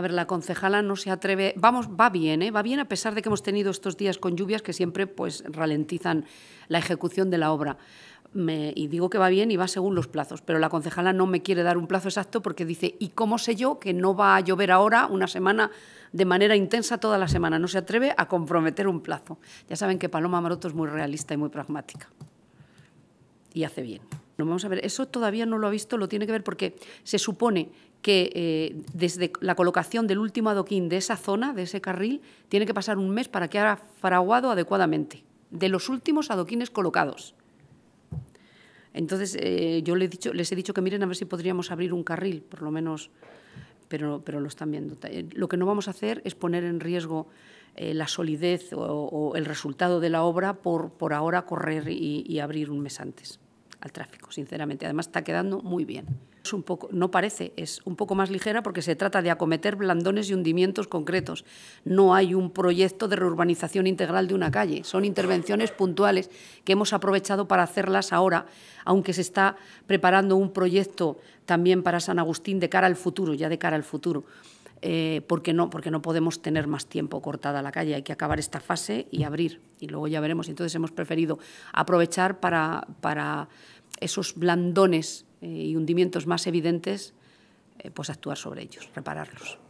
A ver, la concejala no se atreve, vamos, va bien, ¿eh? va bien a pesar de que hemos tenido estos días con lluvias que siempre pues ralentizan la ejecución de la obra. y digo que va bien y va según los plazos, pero la concejala no me quiere dar un plazo exacto porque dice, ¿y cómo sé yo que no va a llover ahora una semana de manera intensa toda la semana? No se atreve a comprometer un plazo. Ya saben que Paloma Maroto es muy realista y muy pragmática. Y hace bien. No, vamos a ver, eso todavía no lo ha visto, lo tiene que ver porque se supone que eh, desde la colocación del último adoquín de esa zona, de ese carril, tiene que pasar un mes para que haya fraguado adecuadamente, de los últimos adoquines colocados. Entonces, eh, yo les he, dicho, que miren a ver si podríamos abrir un carril, por lo menos, pero, lo están viendo. Eh, lo que no vamos a hacer es poner en riesgo la solidez o, el resultado de la obra por, ahora correr y abrir un mes antes al tráfico, sinceramente. Además está quedando muy bien. Es un poco, no parece, es un poco más ligera porque se trata de acometer blandones y hundimientos concretos. No hay un proyecto de reurbanización integral de una calle, son intervenciones puntuales que hemos aprovechado para hacerlas ahora, aunque se está preparando un proyecto también para San Agustín de cara al futuro, ya de cara al futuro. Eh, porque, no, porque no podemos tener más tiempo cortada la calle, hay que acabar esta fase y mm. abrir, y luego ya veremos. Entonces hemos preferido aprovechar para, esos blandones eh, y hundimientos más evidentes, eh, pues actuar sobre ellos, repararlos.